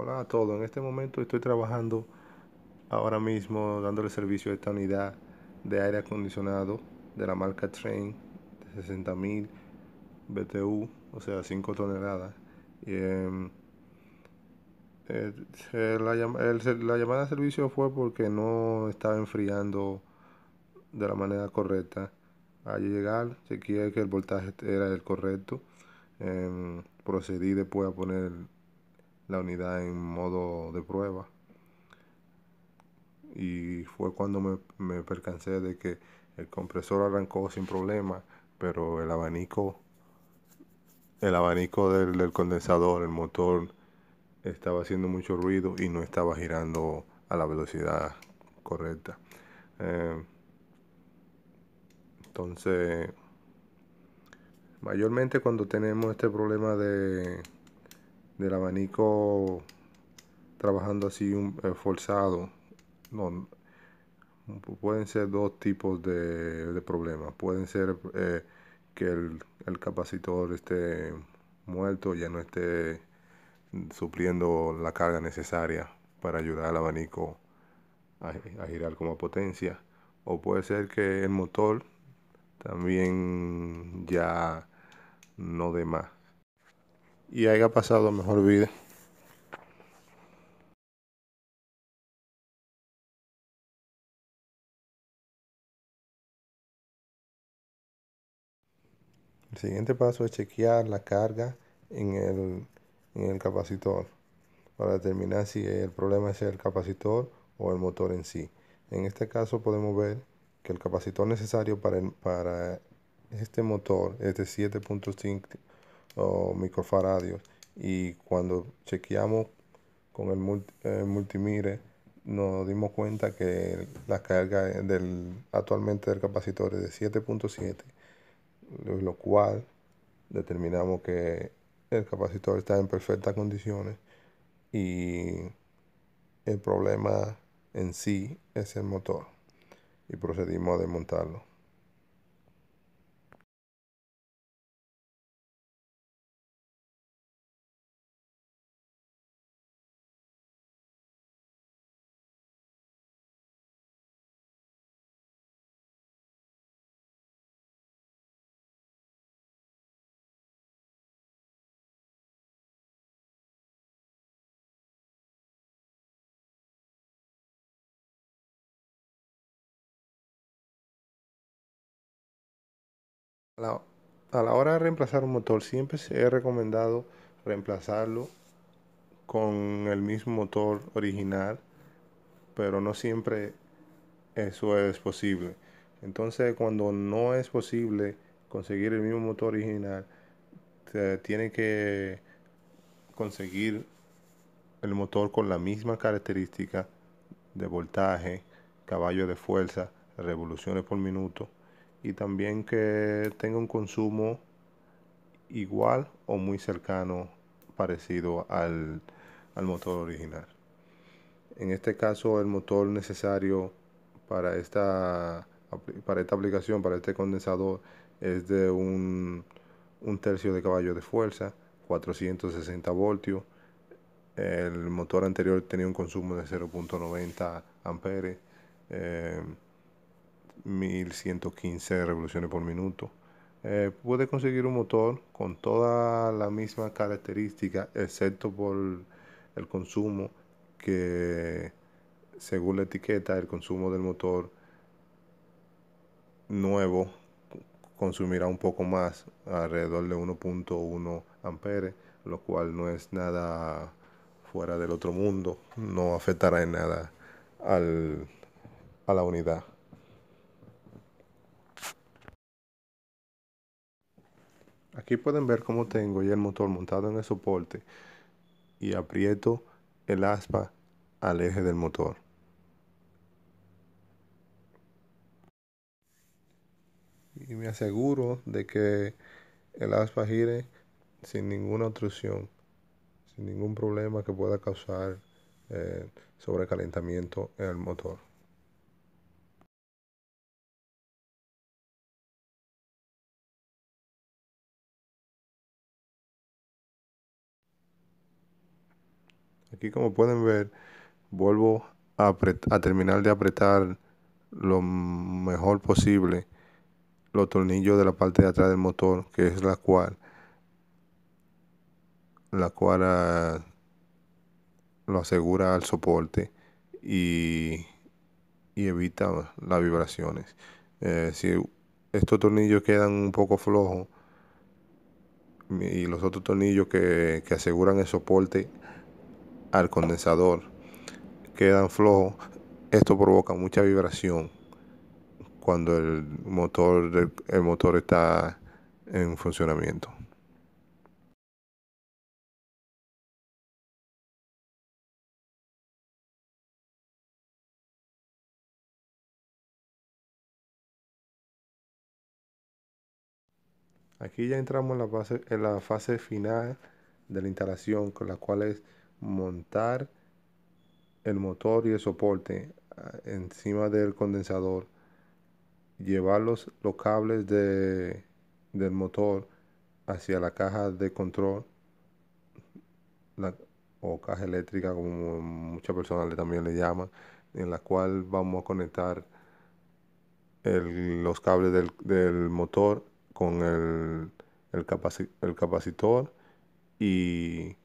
Hola a todos, en este momento estoy trabajando ahora mismo dándole servicio a esta unidad de aire acondicionado de la marca Train de 60.000 BTU, o sea 5 toneladas. Em, eh, la, llamada de servicio fue porque no estaba enfriando de la manera correcta. Al llegar, quiere que el voltaje era el correcto. Em, procedí después a poner la unidad en modo de prueba. Y fue cuando me, me percancé de que el compresor arrancó sin problema, pero el abanico, el abanico del, condensador, el motor, estaba haciendo mucho ruido y no estaba girando a la velocidad correcta. Eh, entonces, mayormente cuando tenemos este problema de del abanico trabajando así un, eh, forzado. No, pueden ser dos tipos de, problemas. Pueden ser eh, que el, capacitor esté muerto, ya no esté supliendo la carga necesaria para ayudar al abanico a, a girar como potencia. O puede ser que el motor también ya no dé más y haya pasado mejor vida. El siguiente paso es chequear la carga en el, capacitor para determinar si el problema es el capacitor o el motor en sí. En este caso podemos ver que el capacitor necesario para, para este motor es de 7.5 o microfaradios. Y cuando chequeamos con el, multi, eh, nos dimos cuenta que la carga del, actualmente del capacitor es de 7.7, lo cual determinamos que el capacitor está en perfectas condiciones y el problema en sí es el motor y procedimos a desmontarlo. A la, hora de reemplazar un motor, siempre se ha recomendado reemplazarlo con el mismo motor original, pero no siempre eso es posible. Entonces, cuando no es posible conseguir el mismo motor original, se tiene que conseguir el motor con la misma característica de voltaje, caballo de fuerza, revoluciones por minuto y también que tenga un consumo igual o muy cercano parecido al, motor original. En este caso el motor necesario para esta, para esta aplicación, para este condensador, es de un, tercio de caballo de fuerza, 460 voltios. El motor anterior tenía un consumo de 0.90 amperes. Eh, 1115 revoluciones por minuto. Eh, puede conseguir un motor con toda la misma característica, excepto por el consumo que, según la etiqueta, el consumo del motor nuevo consumirá un poco más, alrededor de 1.1 amperes, lo cual no es nada fuera del otro mundo, no afectará en nada a la unidad. Aquí pueden ver cómo tengo ya el motor montado en el soporte y aprieto el aspa al eje del motor. Y me aseguro de que el aspa gire sin ninguna obstrucción, sin ningún problema que pueda causar eh, sobrecalentamiento en el motor. Aquí como pueden ver, vuelvo a, terminar de apretar lo mejor posible los tornillos de la parte de atrás del motor, que es la cual la cual ah, lo asegura al soporte y, evita las vibraciones. Eh, si estos tornillos quedan un poco flojos y los otros tornillos que, que aseguran el soporte al condensador quedan flojos, esto provoca mucha vibración cuando el motor, el motor está en funcionamiento. Aquí ya entramos en la fase, en la fase final de la instalación, con la cual es montar el motor y el soporte ah, encima del condensador, llevar los, cables del motor hacia la caja de control la, o caja eléctrica, como muchas personas también le llaman, en la cual vamos a conectar los cables del, motor con el, el capacitor y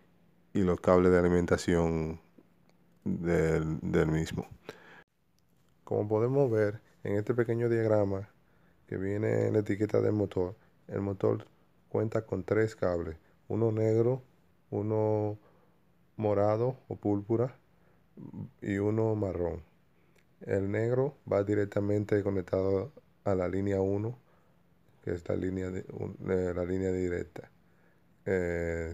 y los cables de alimentación del, mismo. Como podemos ver en este pequeño diagrama que viene en la etiqueta del motor, el motor cuenta con tres cables, uno negro, uno morado o púrpura y uno marrón. El negro va directamente conectado a la línea 1, que es la línea, de, eh, la línea directa. Eh,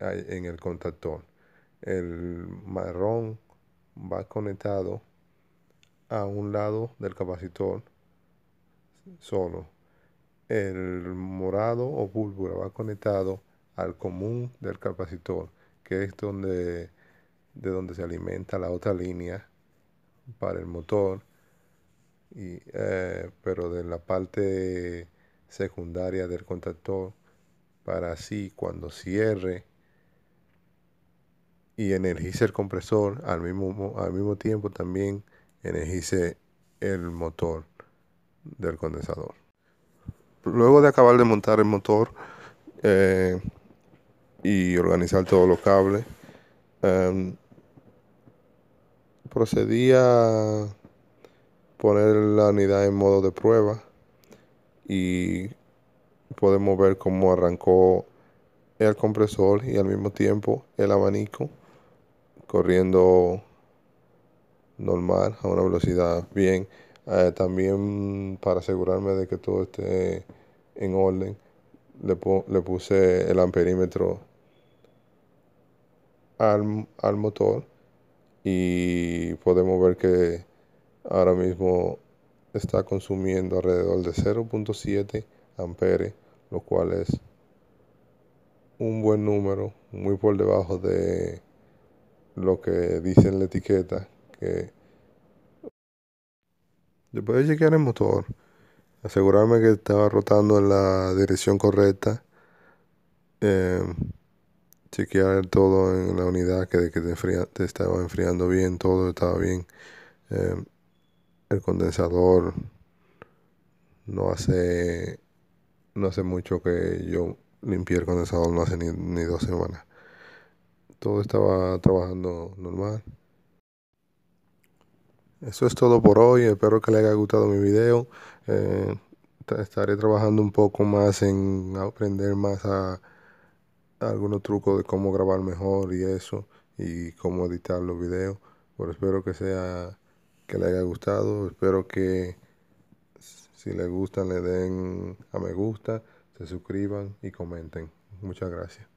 en el contactor. El marrón va conectado a un lado del capacitor solo. El morado o púrpura va conectado al común del capacitor, que es donde de donde se alimenta la otra línea para el motor, eh, pero de la parte secundaria del contactor, para así cuando cierre y energice el compresor, al mismo, al mismo tiempo también energice el motor del condensador. Luego de acabar de montar el motor eh, y organizar todos los cables, em, procedí a poner la unidad en modo de prueba y podemos ver cómo arrancó el compresor y al mismo tiempo el abanico corriendo normal, a una velocidad bien. Eh, también para asegurarme de que todo esté en orden, le, puse el amperímetro al, al motor y podemos ver que ahora mismo está consumiendo alrededor de 0.7 amperes, lo cual es un buen número, muy por debajo de lo que dice en la etiqueta. Que... Después de chequear el motor, asegurarme que estaba rotando en la dirección correcta. Eh, chequear todo en la unidad que de que te, estaba enfriando bien, todo estaba bien. Eh, el condensador no hace no hace mucho que yo limpié el condensador, no hace ni, ni dos semanas todo estaba trabajando normal. Eso es todo por hoy, espero que les haya gustado mi video. Eh, estaré trabajando un poco más en aprender más a, algunos trucos de cómo grabar mejor y eso, y cómo editar los videos. Pero espero que sea que les haya gustado, espero que si les gustan le den a me gusta, se suscriban y comenten. Muchas gracias.